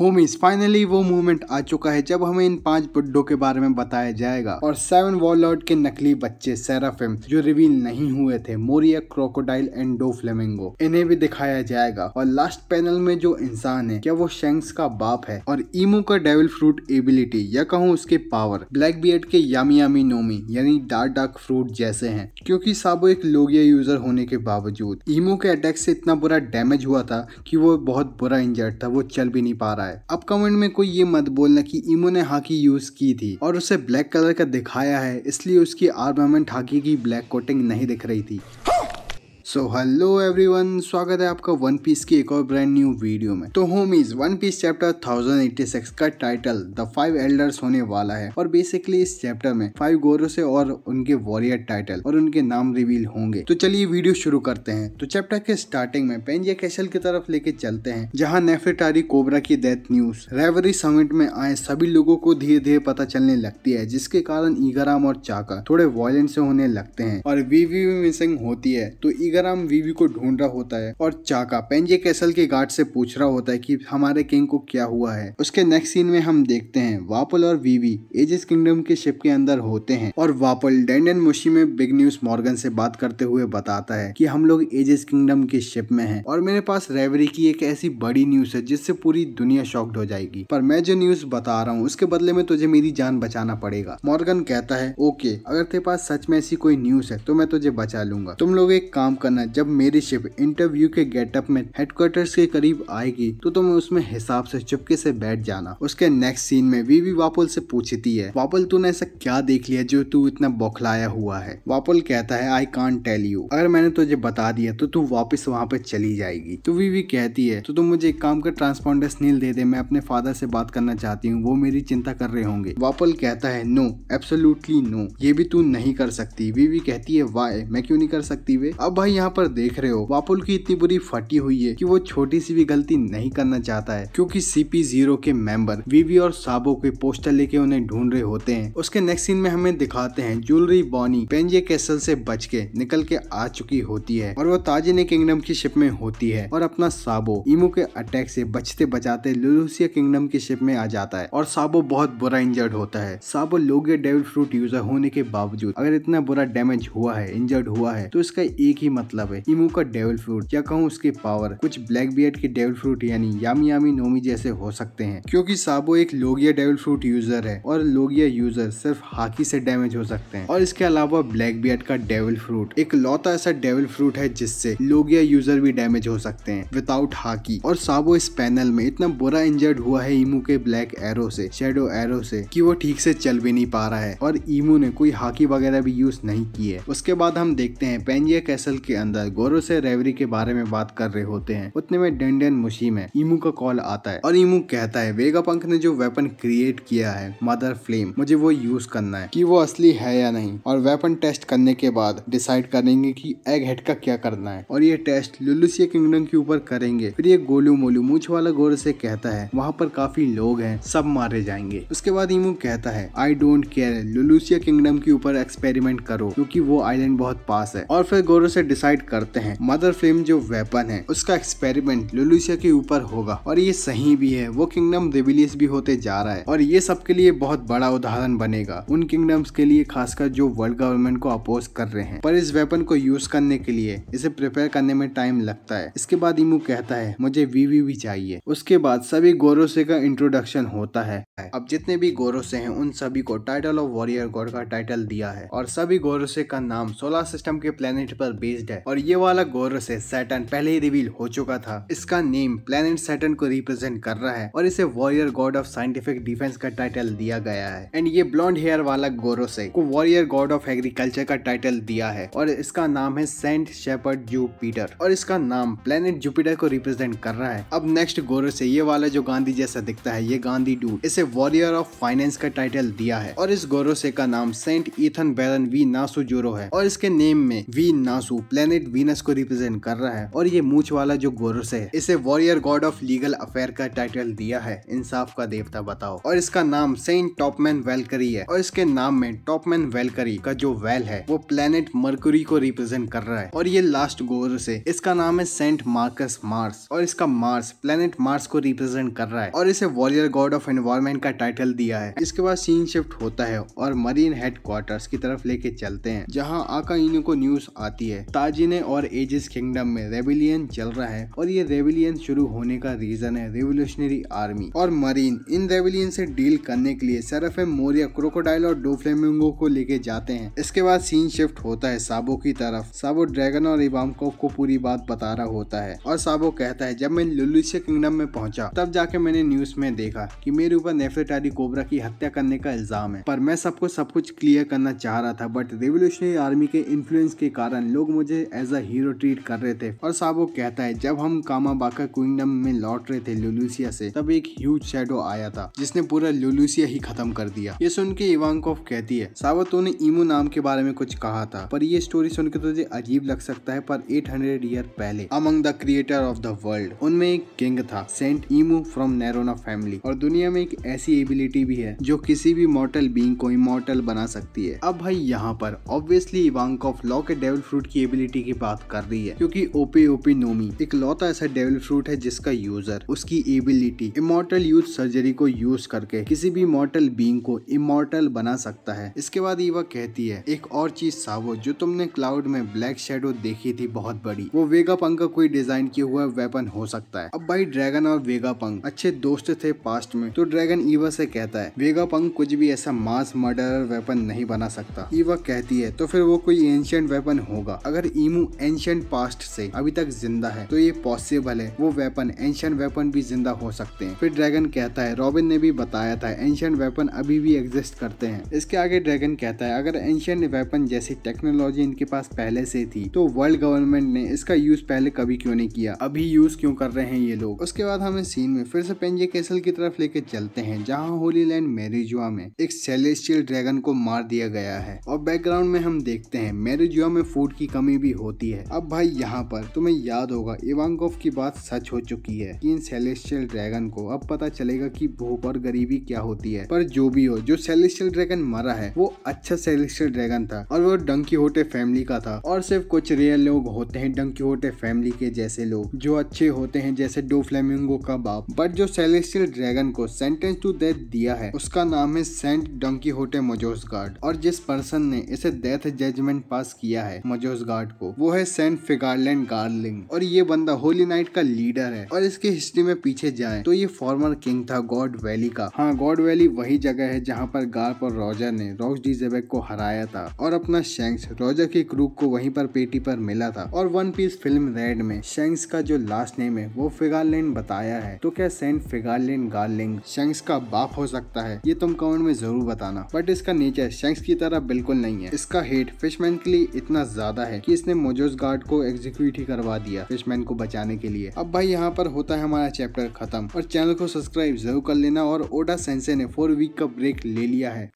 homies finally वो moment आ चुका है जब हमें इन पांच बुड्ढों के बारे में बताया जाएगा और सेवन वॉलॉर्ड के नकली बच्चे सेराफिम जो रिवील नहीं हुए थे Moria crocodile and Doflamingo इन्हें भी दिखाया जाएगा और लास्ट पैनल में जो इंसान है क्या वो शेंक्स का बाप है और ईमो का डेविल फ्रूट एबिलिटी या कहूँ उसके पावर ब्लैक बियड के यामी यामी नोमी यानी डार्क डार्क फ्रूट जैसे है क्यूँकी साबो एक लोगिया यूजर होने के बावजूद ईमो के अटैक से इतना बुरा डैमेज हुआ था की वो बहुत बुरा इंजर्ड था वो चल भी नहीं पा रहा रहा है अब कमेंट में कोई ये मत बोलना कि इमो ने हाकी यूज की थी और उसे ब्लैक कलर का दिखाया है इसलिए उसकी आर्मामेंट हाकी की ब्लैक कोटिंग नहीं दिख रही थी सो हेलो एवरीवन स्वागत है आपका वन पीस की एक और ब्रांड न्यू वीडियो में तो homies One Piece chapter thousand six का टाइटल द फाइव एल्डर्स होने वाला है और बेसिकली इस चैप्टर में फाइव गोरो से और उनके वॉरियर टाइटल और उनके नाम रिवील होंगे तो चलिए वीडियो शुरू करते हैं तो चैप्टर के स्टार्टिंग में पेंजिया कैशल की तरफ लेके चलते हैं जहाँ नेफेटारी कोबरा की डेथ न्यूज रेवरी समिट में आए सभी लोगों को धीरे धीरे पता चलने लगती है जिसके कारण ईगाराम और चाका थोड़े वॉयलेंट से होने लगते हैं और वीवी मिसिंग होती है तो ईगर टिगराम वीवी को ढूंढ रहा होता है और चाका पेंजे कैसल के गार्ड से पूछ रहा होता है कि हमारे किंग को क्या हुआ है उसके नेक्स्ट सीन में हम देखते हैं वापल और वीवी एजिस किंगडम के शिप के अंदर होते हैं और वापल डेंडन मुशी में बिग न्यूज मॉर्गन से बात करते हुए बताता है की हम लोग एजिस किंगडम के शिप में है और मेरे पास रेवरी की एक ऐसी बड़ी न्यूज है जिससे पूरी दुनिया शॉक्ड हो जाएगी पर मैं जो न्यूज बता रहा हूँ उसके बदले में तुझे मेरी जान बचाना पड़ेगा मॉर्गन कहता है ओके अगर तेरे पास सच में ऐसी कोई न्यूज है तो मैं तुझे बचा लूंगा तुम लोग एक काम कर करना जब मेरी शिप इंटरव्यू के गेटअप में हेडक्वार्टर के करीब आएगी तो तुम उसमें हिसाब से चुपके से बैठ जाना उसके नेक्स्ट सीन में वीवी वापुल से पूछती है वापल तूने ऐसा क्या देख लिया जो तू इतना बौखलाया हुआ है वापुल कहता है आई कान टेल यू अगर मैंने तुझे बता दिया तो तू वापिस वहाँ पे चली जाएगी तो वीवी कहती है तो तुम मुझे एक काम कर ट्रांसपॉन्डर स्नील दे दे मैं अपने फादर से बात करना चाहती हूँ वो मेरी चिंता कर रहे होंगे वापल कहता है नो एब्सोल्युटली नो ये भी तू नहीं कर सकती वीवी कहती है वाई मैं क्यों नहीं कर सकती वे अब भाई यहाँ पर देख रहे हो वापुल की इतनी बुरी फटी हुई है कि वो छोटी सी भी गलती नहीं करना चाहता है क्योंकि सीपी जीरो के मेंबर वीवी और साबो के पोस्टर लेके उन्हें ढूंढ रहे होते हैं उसके नेक्स्ट सीन में हमें दिखाते हैं ज्वेलरी बॉनी पेंजे कैसल से बच के निकल के आ चुकी होती है और वो ताजिने किंगडम की शिप में होती है और अपना साबो इमो के अटैक से बचते बचाते लुलूसिया किंगडम की शिप में आ जाता है और साबो बहुत बुरा इंजर्ड होता है साबो लोगे डेविल फ्रूट यूजर होने के बावजूद अगर इतना बुरा डैमेज हुआ है इंजर्ड हुआ है तो इसका एक ही मतलब मतलब है इमू का डेविल फ्रूट या कहूँ उसके पावर कुछ ब्लैक बियड के डेविल फ्रूट यानी यामी यामी नोमी जैसे हो सकते हैं क्योंकि साबो एक लोगिया डेविल फ्रूट यूजर है और लोगिया यूजर सिर्फ हाकी से डैमेज हो सकते हैं और इसके अलावा ब्लैक बियड का डेविल फ्रूट एक लौता ऐसा डेविल फ्रूट है जिससे लोगिया यूजर भी डैमेज हो सकते हैं विदाउट हाकी और साबो इस पैनल में इतना बुरा इंजर्ड हुआ है इमू के ब्लैक एरो से शेडो एरो से कि वो ठीक से चल भी नहीं पा रहा है और इमू ने कोई हाकी वगैरह भी यूज नहीं की है उसके बाद हम देखते हैं पेंजिया कैसल के अंदर गोरो से रेवरी के बारे में बात कर रहे होते हैं उतने में डेंडेन मुशी में इमू का कॉल आता है और इमू कहता है वेगा पंख ने जो वेपन क्रिएट किया है मदर फ्लेम मुझे वो यूज करना है कि वो असली है या नहीं और वेपन टेस्ट करने के बाद डिसाइड करेंगे कि एग हेड का क्या करना है और ये टेस्ट लुलुसिया किंगडम के ऊपर करेंगे फिर ये गोलू मोलू मूछ वाला गोर से कहता है वहाँ पर काफी लोग हैं सब मारे जाएंगे उसके बाद इमू कहता है I don't care Lulusia kingdom के ऊपर एक्सपेरिमेंट करो क्योंकि वो आइलैंड बहुत पास है और फिर गोरो से डिसाइड डिसाइड करते हैं मदर फ्लेम जो वेपन है उसका एक्सपेरिमेंट लुलुसिया के ऊपर होगा और ये सही भी है वो किंगडम रिविलियस भी होते जा रहा है और ये सबके लिए बहुत बड़ा उदाहरण बनेगा उन किंगडम्स के लिए खासकर जो वर्ल्ड गवर्नमेंट को अपोज कर रहे हैं पर इस वेपन को यूज करने के लिए इसे प्रिपेयर करने में टाइम लगता है इसके बाद इमू कहता है मुझे वीवी भी चाहिए उसके बाद सभी गोरोसे का इंट्रोडक्शन होता है अब जितने भी गोरोसे हैं उन सभी को टाइटल ऑफ वॉरियर गॉड का टाइटल दिया है और सभी गोरोसे का नाम सोलर सिस्टम के प्लेनेट पर बेस्ड एग्जिट है और ये वाला गोरस है सैटन पहले ही रिवील हो चुका था इसका नेम प्लेनेट सैटन को रिप्रेजेंट कर रहा है और इसे warrior god of scientific defence का टाइटल दिया गया है एंड ये ब्लॉन्ड हेयर वाला गोरस है को वॉरियर गॉड ऑफ एग्रीकल्चर का टाइटल दिया है और इसका नाम है सेंट शेपर्ड जुपिटर और इसका नाम प्लेनेट जुपिटर को रिप्रेजेंट कर रहा है अब नेक्स्ट गोरस है ये वाला जो गांधी जैसा दिखता है ये गांधी डूड इसे वॉरियर ऑफ फाइनेंस का टाइटल दिया है और इस गोरोसे का नाम Saint Ethanbaron V Nusjuro है और इसके नेम में वी नासू प्लेनेट वीनस को रिप्रेजेंट कर रहा है और ये मूछ वाला जो गोरस है इसे warrior god of legal affair का टाइटल दिया है इंसाफ का देवता बताओ और इसका नाम सेंट टॉपमैन वेलकरी है और इसके नाम में टॉपमैन वेलकरी का जो वेल है वो प्लेनेट मर्कुरी को रिप्रेजेंट कर रहा है और ये लास्ट गोरस है इसका नाम है सेंट मार्कस मार्स और इसका मार्स प्लेनेट मार्स को रिप्रेजेंट कर रहा है और इसे वॉरियर गॉड ऑफ एनवायरमेंट का टाइटल दिया है इसके बाद सीन शिफ्ट होता है और मरीन क्वार्टर की तरफ लेके चलते हैं जहाँ आका इन्हें को न्यूज आती है आजिने और एजिस किंगडम में रेबिलियन चल रहा है और ये रेबिलियन शुरू होने का रीजन है रेवोल्यूशनरी आर्मी और मरीन इन रेबिलियन से डील करने के लिए सरफ मोरिया क्रोकोडाइल और डोफ्लेमिंगो को लेके जाते हैं इसके बाद सीन शिफ्ट होता है साबो की तरफ साबो ड्रैगन और इबाम को पूरी बात बता रहा होता है और साबो कहता है जब मैं लुलुसिया किंगडम में पहुंचा तब जाके मैंने न्यूज में देखा की मेरे ऊपर नेफेटारी कोबरा की हत्या करने का इल्जाम है पर मैं सबको सब कुछ क्लियर करना चाह रहा था बट रेवोल्यूशनरी आर्मी के इन्फ्लुएंस के कारण लोग मुझे उसे एज अ हीरो ट्रीट कर रहे थे और साहब वो कहता है जब हम कामाबाका क्विंगडम में लौट रहे थे लुलूसिया से तब एक ह्यूज शेडो आया था जिसने पूरा लुलूसिया ही खत्म कर दिया ये सुन के इवानकोफ कहती है साबो तूने इमो नाम के बारे में कुछ कहा था पर ये स्टोरी सुन के तुझे तो अजीब लग सकता है पर 800 ईयर पहले among the creator of the world उनमें एक किंग था saint Imu from Nerona family और दुनिया में एक ऐसी एबिलिटी भी है जो किसी भी मॉर्टल बींग को इमोर्टल बना सकती है अब भाई यहाँ पर ऑब्वियसली इवानकोफ लॉ के डेवल फ्रूट की एबिलिटी पॉसिबिलिटी की बात कर रही है क्योंकि ओपी ओपी नोमी एक लौता ऐसा डेवल फ्रूट है जिसका यूजर उसकी एबिलिटी इमोर्टल यूथ सर्जरी को यूज करके किसी भी मॉर्टल बींग को इमोर्टल बना सकता है इसके बाद ईवा कहती है एक और चीज सावो जो तुमने क्लाउड में ब्लैक शेडो देखी थी बहुत बड़ी वो वेगा पंक का कोई डिजाइन किया हुआ वेपन हो सकता है अब भाई ड्रैगन और वेगा पंग अच्छे दोस्त थे पास्ट में तो ड्रैगन ईवा से कहता है वेगा पंक कुछ भी ऐसा मास मर्डर वेपन नहीं बना सकता ईवा कहती है तो फिर वो कोई एंशियंट वेपन होगा अगर ईमू एंशंट पास्ट से अभी तक जिंदा है तो ये पॉसिबल है वो वेपन एंशंट वेपन भी जिंदा हो सकते हैं फिर ड्रैगन कहता है रॉबिन ने भी बताया था एंशंट वेपन अभी भी एग्जिस्ट करते हैं इसके आगे ड्रैगन कहता है अगर एंशंट वेपन जैसी टेक्नोलॉजी इनके पास पहले से थी तो वर्ल्ड गवर्नमेंट ने इसका यूज पहले कभी क्यों नहीं किया अभी यूज क्यों कर रहे हैं ये लोग उसके बाद हमें सीन में फिर से पेंजे कैसल की तरफ लेके चलते हैं जहाँ होली लैंड मेरिजुआ में एक सेलेस्टियल ड्रैगन को मार दिया गया है और बैकग्राउंड में हम देखते हैं मेरिजुआ में फूड की कमी भी भी होती है अब भाई यहाँ पर तुम्हें याद होगा इवांगोव की बात सच हो चुकी है कि इन सेलेस्टियल ड्रैगन को अब पता चलेगा कि भूख और गरीबी क्या होती है पर जो भी हो जो सेलेस्टियल ड्रैगन मरा है वो अच्छा सेलेस्टियल ड्रैगन था और वो डंकी होटे फैमिली का था और सिर्फ कुछ रियल लोग होते हैं डंकी होटे फैमिली के जैसे लोग जो अच्छे होते हैं जैसे डो फ्लेमिंगो का बाप बट जो सेलेस्टियल ड्रैगन को सेंटेंस टू डेथ दिया है उसका नाम है saint Donquixote Mjosgard और जिस पर्सन ने इसे डेथ जजमेंट पास किया है मोजोस गार्ड को वो है सेंट फिगार्लैंड गार्लिंग और ये बंदा होली नाइट का लीडर है और इसके हिस्ट्री में पीछे जाए तो ये फॉर्मर किंग था गॉड वैली का हाँ गॉड वैली वही जगह है जहाँ पर गार्प और रॉजर ने रॉक्स डीजेबेक को हराया था और अपना शेंक्स रॉजर के क्रूक को वहीं पर पेटी पर मिला था और वन पीस फिल्म रेड में शेंक्स का जो लास्ट नेम है वो फिगार्लैंड बताया है तो क्या सेंट फिगार्लैंड गार्लिंग शेंक्स का बाप हो सकता है ये तुम कमेंट में जरूर बताना बट इसका नेचर शेंक्स की तरह बिल्कुल नहीं है इसका हेट फिशमैन के लिए इतना ज्यादा है की ने मोजोस गार्ड को एग्जीक्यूट ही करवा दिया फिशमैन को बचाने के लिए अब भाई यहाँ पर होता है हमारा चैप्टर खत्म और चैनल को सब्सक्राइब जरूर कर लेना और ओडा सेंसे ने फोर वीक का ब्रेक ले लिया है